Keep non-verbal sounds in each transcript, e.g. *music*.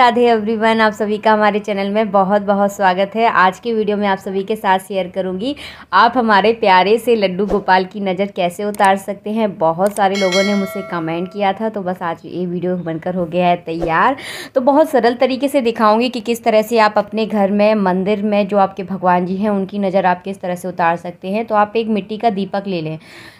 Radhe everyone आप सभी का हमारे चैनल में बहुत बहुत स्वागत है आज की वीडियो में आप सभी के साथ शेयर करूंगी आप हमारे प्यारे से लड्डू गोपाल की नज़र कैसे उतार सकते हैं बहुत सारे लोगों ने मुझसे कमेंट किया था तो बस आज ये वीडियो बनकर हो गया है तैयार तो बहुत सरल तरीके से दिखाऊँगी कि किस तरह से आप अपने घर में मंदिर में जो आपके भगवान जी हैं उनकी नज़र आप किस तरह से उतार सकते हैं तो आप एक मिट्टी का दीपक ले लें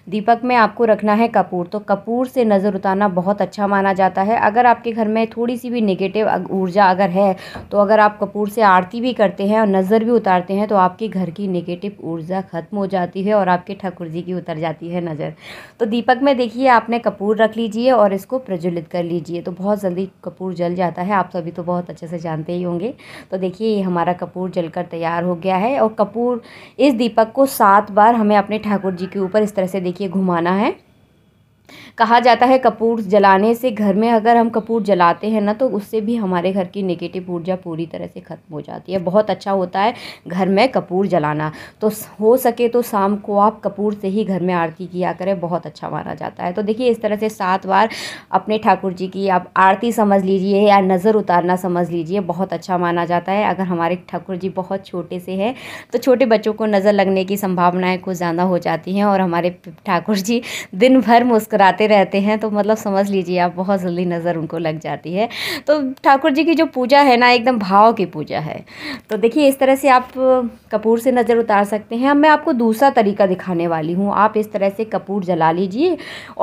दीपक में आपको रखना है कपूर तो कपूर से नज़र उतारना बहुत अच्छा माना जाता है अगर आपके घर में थोड़ी सी भी नेगेटिव ऊर्जा अगर है तो अगर आप कपूर से आरती भी करते हैं और नज़र भी उतारते हैं तो आपके घर की नेगेटिव ऊर्जा ख़त्म हो जाती है और आपके ठाकुर जी की उतर जाती है नज़र तो दीपक में देखिए आपने कपूर रख लीजिए और इसको प्रज्वलित कर लीजिए तो बहुत जल्दी कपूर जल जाता है आप सभी तो बहुत अच्छे से जानते ही होंगे तो देखिए ये हमारा कपूर जलकर तैयार हो गया है और कपूर इस दीपक को सात बार हमें अपने ठाकुर जी के ऊपर इस तरह से देखिए घुमाना है कहा जाता है कपूर जलाने से घर में अगर हम कपूर जलाते हैं ना तो उससे भी हमारे घर की नेगेटिव ऊर्जा पूरी तरह से ख़त्म हो जाती है बहुत अच्छा होता है घर में कपूर जलाना तो हो सके तो शाम को आप कपूर से ही घर में आरती किया करें बहुत अच्छा माना जाता है तो देखिए इस तरह से सात बार अपने ठाकुर जी की आप आरती समझ लीजिए या नज़र उतारना समझ लीजिए बहुत अच्छा माना जाता है अगर हमारे ठाकुर जी बहुत छोटे से हैं तो छोटे बच्चों को नज़र लगने की संभावनाएँ कुछ ज़्यादा हो जाती हैं और हमारे ठाकुर जी दिन भर मुस्कुराते रहते हैं तो मतलब समझ लीजिए आप बहुत जल्दी नज़र उनको लग जाती है तो ठाकुर जी की जो पूजा है ना एकदम भाव की पूजा है तो देखिए इस तरह से आप कपूर से नज़र उतार सकते हैं अब मैं आपको दूसरा तरीका दिखाने वाली हूँ आप इस तरह से कपूर जला लीजिए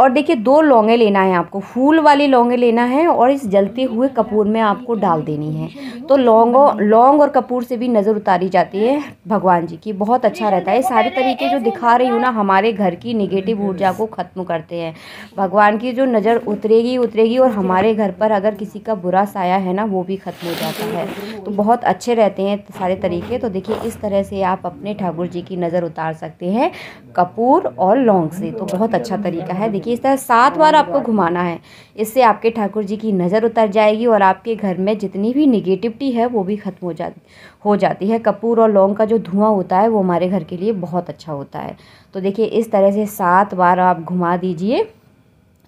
और देखिए दो लौंगे लेना है आपको फूल वाली लौंगे लेना है और इस जलते हुए कपूर में आपको डाल देनी है तो लौंगों लौंग और कपूर से भी नज़र उतारी जाती है भगवान जी की बहुत अच्छा रहता है सारे तरीके जो दिखा रही हूँ ना हमारे घर की निगेटिव ऊर्जा को ख़त्म करते हैं भगवान की जो नज़र उतरेगी उतरेगी और हमारे घर पर अगर किसी का बुरा साया है ना वो भी ख़त्म हो जाता है तो बहुत अच्छे रहते हैं सारे तरीके तो देखिए इस तरह से आप अपने ठाकुर जी की नज़र उतार सकते हैं कपूर और लौंग से तो बहुत अच्छा तरीका है देखिए इस तरह सात बार आपको घुमाना है इससे आपके ठाकुर जी की नज़र उतर जाएगी और आपके घर में जितनी भी निगेटिविटी है वो भी ख़त्म हो जाती हो जाती है कपूर और लौंग का जो धुआं होता है वो हमारे घर के लिए बहुत अच्छा होता है तो देखिए इस तरह से सात बार आप घुमा दीजिए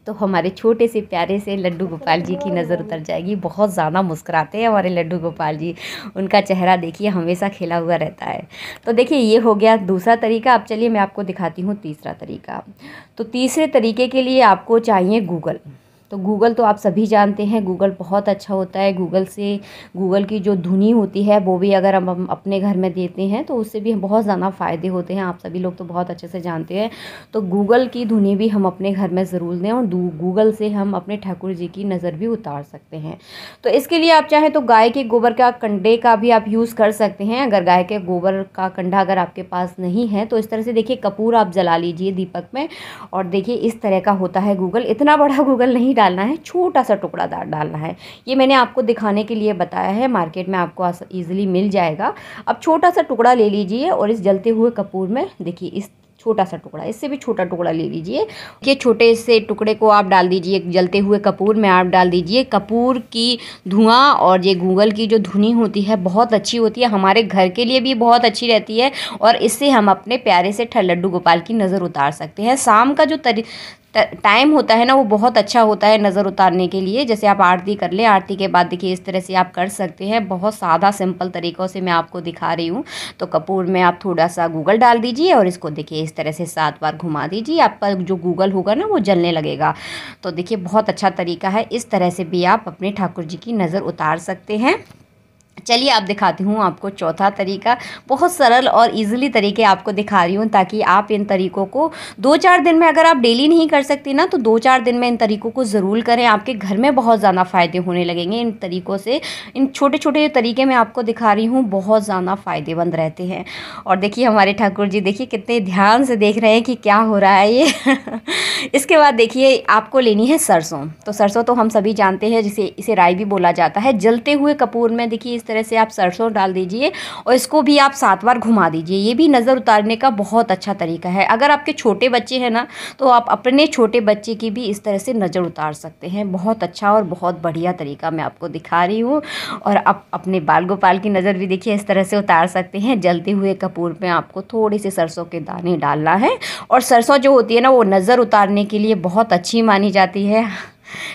तो हमारे छोटे से प्यारे से लड्डू गोपाल जी की नज़र उतर जाएगी बहुत ज़्यादा मुस्कुराते हैं हमारे लड्डू गोपाल जी उनका चेहरा देखिए हमेशा खिला हुआ रहता है तो देखिए ये हो गया दूसरा तरीका अब चलिए मैं आपको दिखाती हूँ तीसरा तरीका तो तीसरे तरीके के लिए आपको चाहिए गूगल तो गूगल तो आप सभी जानते हैं गूगल बहुत अच्छा होता है गूगल से गूगल की जो धुनी होती है वो भी अगर हम अपने घर में देते हैं तो उससे भी बहुत ज़्यादा फ़ायदे होते हैं आप सभी लोग तो बहुत अच्छे से जानते हैं तो गूगल की धुनी भी हम अपने घर में ज़रूर दें और गूगल से हम अपने ठाकुर जी की नज़र भी उतार सकते हैं तो इसके लिए आप चाहें तो गाय के गोबर का कंडे का भी आप यूज़ कर सकते हैं अगर गाय के गोबर का कंडा अगर आपके पास नहीं है तो इस तरह से देखिए कपूर आप जला लीजिए दीपक में और देखिए इस तरह का होता है गूगल इतना बड़ा गूगल *laughs* नहीं डालना है छोटा सा टुकड़ा डालना है ये मैंने आपको दिखाने के लिए बताया है मार्केट में आपको ईजिली मिल जाएगा अब छोटा सा टुकड़ा ले लीजिए और इस जलते हुए कपूर में देखिए इस छोटा सा टुकड़ा इससे भी छोटा टुकड़ा ले लीजिए ये छोटे से टुकड़े को आप डाल दीजिए जलते हुए कपूर में आप डाल दीजिए कपूर की धुआं और ये गूगल की जो धुनी होती है बहुत अच्छी होती है हमारे घर के लिए भी बहुत अच्छी रहती है और इससे हम अपने प्यारे से लड्डू गोपाल की नज़र उतार सकते हैं शाम का जो टाइम होता है ना वो बहुत अच्छा होता है नज़र उतारने के लिए जैसे आप आरती कर ले आरती के बाद देखिए इस तरह से आप कर सकते हैं बहुत सादा सिंपल तरीक़ों से मैं आपको दिखा रही हूँ तो कपूर में आप थोड़ा सा गूगल डाल दीजिए और इसको देखिए इस तरह से सात बार घुमा दीजिए आपका जो गूगल होगा ना वो जलने लगेगा तो देखिए बहुत अच्छा तरीका है इस तरह से भी आप अपने ठाकुर जी की नज़र उतार सकते हैं चलिए आप दिखाती हूँ आपको चौथा तरीका बहुत सरल और इजीली तरीके आपको दिखा रही हूँ ताकि आप इन तरीकों को दो चार दिन में अगर आप डेली नहीं कर सकती ना तो दो चार दिन में इन तरीकों को ज़रूर करें आपके घर में बहुत ज़्यादा फ़ायदे होने लगेंगे इन तरीक़ों से इन छोटे छोटे तरीके मैं आपको दिखा रही हूँ बहुत ज़्यादा फ़ायदेमंद रहते हैं और देखिए हमारे ठाकुर जी देखिए कितने ध्यान से देख रहे हैं कि क्या हो रहा है ये *laughs* इसके बाद देखिए आपको लेनी है सरसों तो सरसों तो हम सभी जानते हैं जिसे इसे राय भी बोला जाता है जलते हुए कपूर में देखिए इस तरह से आप सरसों डाल दीजिए और इसको भी आप सात बार घुमा दीजिए ये भी नज़र उतारने का बहुत अच्छा तरीका है अगर आपके छोटे बच्चे हैं ना तो आप अपने छोटे बच्चे की भी इस तरह से नज़र उतार सकते हैं बहुत अच्छा और बहुत बढ़िया तरीका मैं आपको दिखा रही हूँ और आप अपने बाल गोपाल की नज़र भी देखिए इस तरह से उतार सकते हैं जलते हुए कपूर में आपको थोड़े से सरसों के दाने डालना है और सरसों जो होती है ना वो नज़र उतारने के लिए बहुत अच्छी मानी जाती है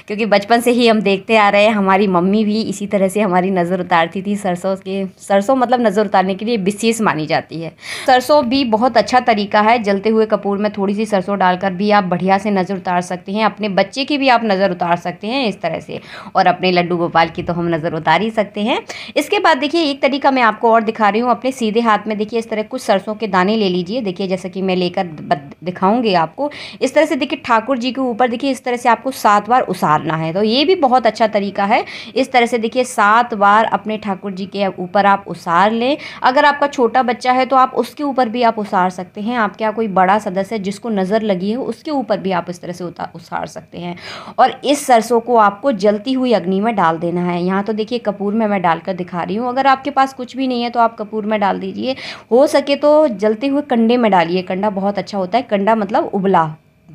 क्योंकि बचपन से ही हम देखते आ रहे हैं हमारी मम्मी भी इसी तरह से हमारी नज़र उतारती थी सरसों के सरसों मतलब नज़र उतारने के लिए विशेष मानी जाती है सरसों भी बहुत अच्छा तरीका है जलते हुए कपूर में थोड़ी सी सरसों डालकर भी आप बढ़िया से नज़र उतार सकते हैं अपने बच्चे की भी आप नज़र उतार सकते हैं इस तरह से और अपने लड्डू गोपाल की तो हम नज़र उतार ही सकते हैं इसके बाद देखिए एक तरीका मैं आपको और दिखा रही हूँ अपने सीधे हाथ में देखिए इस तरह कुछ सरसों के दाने ले लीजिए देखिए जैसे कि मैं लेकर दिखाऊंगी आपको इस तरह से देखिए ठाकुर जी के ऊपर देखिए इस तरह से आपको सात बार उसारना है तो ये भी बहुत अच्छा तरीका है इस तरह से देखिए सात बार अपने ठाकुर जी के ऊपर आप उसार लें अगर आपका छोटा बच्चा है तो आप उसके ऊपर भी आप उसार सकते हैं आपके यहाँ कोई बड़ा सदस्य है जिसको नज़र लगी है उसके ऊपर भी आप इस तरह से उसार सकते हैं और इस सरसों को आपको जलती हुई अग्नि में डाल देना है यहाँ तो देखिए कपूर में मैं डालकर दिखा रही हूँ अगर आपके पास कुछ भी नहीं है तो आप कपूर में डाल दीजिए हो सके तो जलते हुए कंडे में डालिए कंडा बहुत अच्छा होता है कंडा मतलब उबला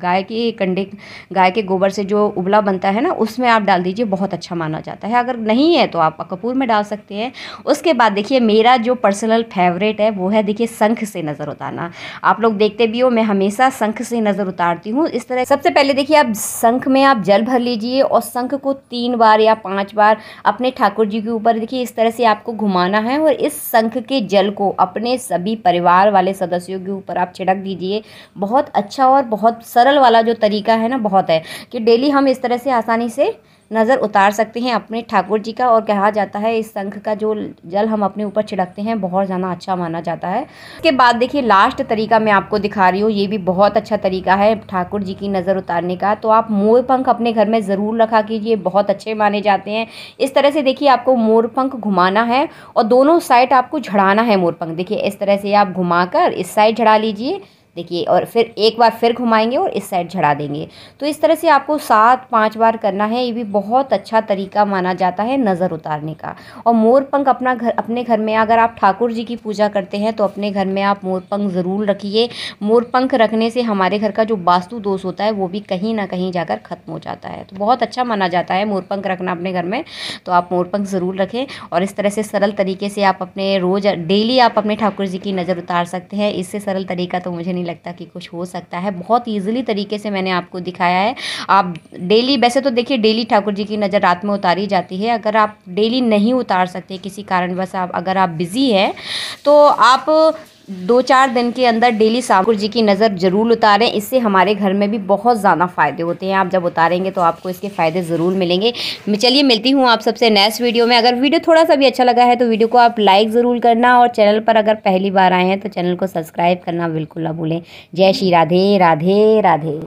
गाय के कंडे गाय के गोबर से जो उबला बनता है ना उसमें आप डाल दीजिए बहुत अच्छा माना जाता है अगर नहीं है तो आप कपूर में डाल सकते हैं उसके बाद देखिए मेरा जो पर्सनल फेवरेट है वो है देखिए शंख से नज़र उतारना आप लोग देखते भी हो मैं हमेशा शंख से नज़र उतारती हूँ इस तरह सबसे पहले देखिए आप शंख में आप जल भर लीजिए और शंख को तीन बार या पाँच बार अपने ठाकुर जी के ऊपर देखिए इस तरह से आपको घुमाना है और इस शंख के जल को अपने सभी परिवार वाले सदस्यों के ऊपर आप छिड़क दीजिए बहुत अच्छा और बहुत सरल सरल वाला जो तरीका है ना बहुत है कि डेली हम इस तरह से आसानी से नज़र उतार सकते हैं अपने ठाकुर जी का और कहा जाता है इस शंख का जो जल हम अपने ऊपर छिड़कते हैं बहुत ज़्यादा अच्छा माना जाता है उसके बाद देखिए लास्ट तरीका मैं आपको दिखा रही हूँ ये भी बहुत अच्छा तरीका है ठाकुर जी की नज़र उतारने का तो आप मोर पंख अपने घर में ज़रूर रखा कीजिए बहुत अच्छे माने जाते हैं इस तरह से देखिए आपको मोर पंख घुमाना है और दोनों साइड आपको झड़ाना है मोर पंख देखिए इस तरह से आप घुमा इस साइड झड़ा लीजिए देखिए और फिर एक बार फिर घुमाएंगे और इस साइड झड़ा देंगे तो इस तरह से आपको सात पाँच बार करना है ये भी बहुत अच्छा तरीका माना जाता है नज़र उतारने का और मोरपंख अपना घर अपने घर में अगर आप ठाकुर जी की पूजा करते हैं तो अपने घर में आप मोरपंख ज़रूर रखिए मोरपंख रखने से हमारे घर का जो वास्तु दोष होता है वो भी कहीं ना कहीं जाकर ख़त्म हो जाता है तो बहुत अच्छा माना जाता है मोरपंख रखना अपने घर में तो आप मोरपंख ज़रूर रखें और इस तरह से सरल तरीके से आप अपने रोज़ डेली आप अपने ठाकुर जी की नज़र उतार सकते हैं इससे सरल तरीका तो मुझे नहीं लगता कि कुछ हो सकता है बहुत ईजिली तरीके से मैंने आपको दिखाया है आप डेली वैसे तो देखिए डेली ठाकुर जी की नज़र रात में उतारी जाती है अगर आप डेली नहीं उतार सकते किसी कारणवश आप अगर आप बिज़ी हैं तो आप दो चार दिन के अंदर डेली सागुर जी की नज़र ज़रूर उतारें इससे हमारे घर में भी बहुत ज़्यादा फ़ायदे होते हैं आप जब उतारेंगे तो आपको इसके फ़ायदे ज़रूर मिलेंगे चलिए मिलती हूँ आप सबसे नेक्स्ट वीडियो में अगर वीडियो थोड़ा सा भी अच्छा लगा है तो वीडियो को आप लाइक ज़रूर करना और चैनल पर अगर पहली बार आए हैं तो चैनल को सब्सक्राइब करना बिल्कुल ना भूलें जय श्री राधे राधे राधे